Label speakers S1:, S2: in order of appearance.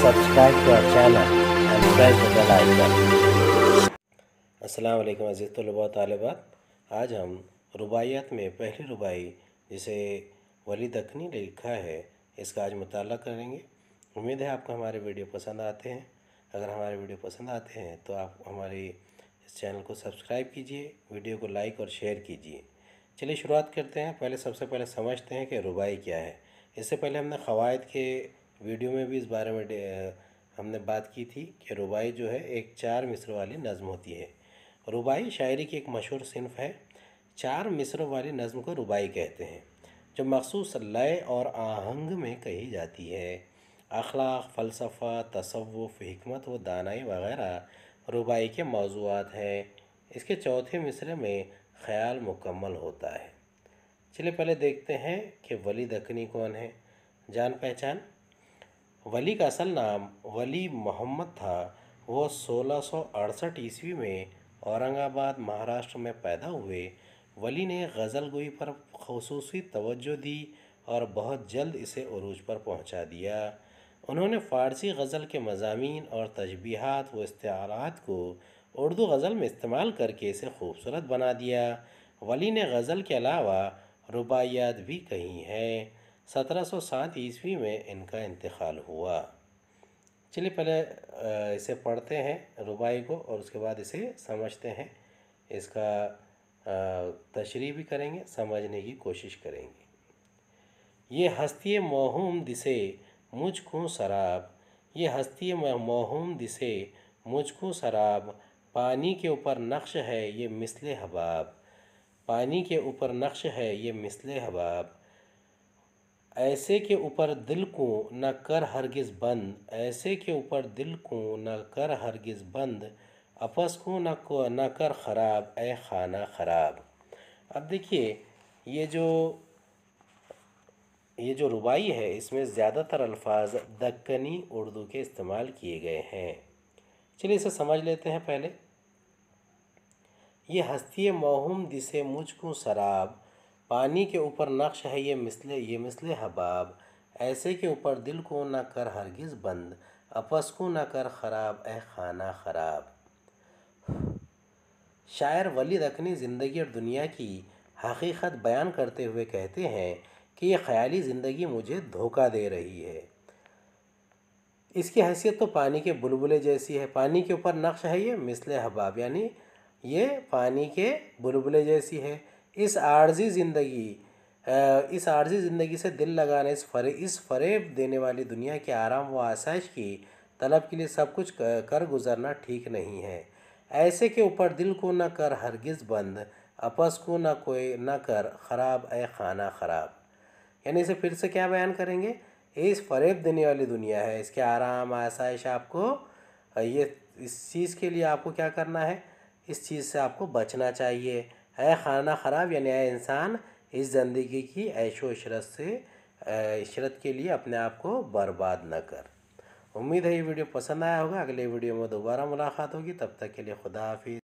S1: subscribe to our channel and press the bell icon. अस्सलाम वालेकुम अज़ीज़ तलबा तालबात आज हम रुबायत में पहली रुबाई जिसे वली दखनी ने लिखा है इसका आज मुताल करेंगे उम्मीद है आपको हमारे वीडियो पसंद आते हैं अगर हमारे वीडियो पसंद आते हैं तो आप हमारे इस चैनल को सब्सक्राइब कीजिए वीडियो को लाइक और शेयर कीजिए चलिए शुरुआत करते हैं पहले सबसे पहले समझते हैं कि रुबाई क्या है इससे पहले हमने क़वायद के वीडियो में भी इस बारे में हमने बात की थी कि रुबाई जो है एक चार मिस्र वाली नज़म होती है रुबाई शायरी की एक मशहूर सिनफ है चार मिस्र वाली नज़म को रुबाई कहते हैं जो मखसूस लय और आहंग में कही जाती है अखलाक फ़लसफ़ा तसवुफ़ हमत व दानाई वगैरह रुबाई के मौजूद हैं इसके चौथे मिसरे में ख्याल मुकम्मल होता है चलिए पहले देखते हैं कि वली दखनी कौन है जान पहचान वली का असल नाम वली मोहम्मद था वो सोलह ईस्वी में औरंगाबाद महाराष्ट्र में पैदा हुए वली ने गज़ल गोई पर खसूस तवज्जो दी और बहुत जल्द इसे अरूज पर पहुंचा दिया उन्होंने फ़ारसी गज़ल के मजामी और तजबीहत व इस्तारात को उर्दू गज़ल में इस्तेमाल करके इसे खूबसूरत बना दिया वली ने गज़ल के अलावा रुबायात भी कही हैं 1707 ईस्वी में इनका इंतकाल हुआ चलिए पहले इसे पढ़ते हैं रुबाई को और उसके बाद इसे समझते हैं इसका तशरी भी करेंगे समझने की कोशिश करेंगे ये हस्ती मोहूम दिसे मुझको शराब ये हस्ती मोहूम दिसे मुझको शराब पानी के ऊपर नक्श है ये मिसले हबाब पानी के ऊपर नक्श है ये मिसले हबाब ऐसे के ऊपर दिल को न कर हरगिज़ बंद ऐसे के ऊपर दिल को न कर हरगिज़ बंद अपस को न को न कर ख़राब ए खाना ख़राब अब देखिए ये जो ये जो रुबाई है इसमें ज़्यादातर अल्फाज दक्कनी उर्दू के इस्तेमाल किए गए हैं चलिए इसे समझ लेते हैं पहले ये हस्ती मोहम दिसे मुझको शराब पानी के ऊपर नक्श है ये मिसले ये मिसले हबाब ऐसे के ऊपर दिल को ना कर हरगिज़ बंद अपस को ना कर ख़राब ए खाना ख़राब शायर वली रखनी ज़िंदगी और दुनिया की हकीकत बयान करते हुए कहते हैं कि ये ख़्याली ज़िंदगी मुझे धोखा दे रही है इसकी हैसियत तो पानी के बुलबुले जैसी है पानी के ऊपर नक्श है ये मिसल हबाब यानी ये पानी के बुलबुले जैसी है इस आर्जी ज़िंदगी इस आर्जी ज़िंदगी से दिल लगाने इस फरे इस फरेब देने वाली दुनिया के आराम व आसाइश की तलब के लिए सब कुछ कर गुजरना ठीक नहीं है ऐसे के ऊपर दिल को न कर हरगिज़ बंद अपस को न कोई न कर ख़राब ए खाना ख़राब यानी इसे फिर से क्या बयान करेंगे इस फरेब देने वाली दुनिया है इसके आराम आसाइश आपको ये इस चीज़ के लिए आपको क्या करना है इस चीज़ से आपको बचना चाहिए है खाना ख़राब यानी है इंसान इस ज़िंदगी की ऐशो इशरत से इशरत के लिए अपने आप को बर्बाद न कर उम्मीद है ये वीडियो पसंद आया होगा अगले वीडियो में दोबारा मुलाकात होगी तब तक के लिए खुदा हाफिज़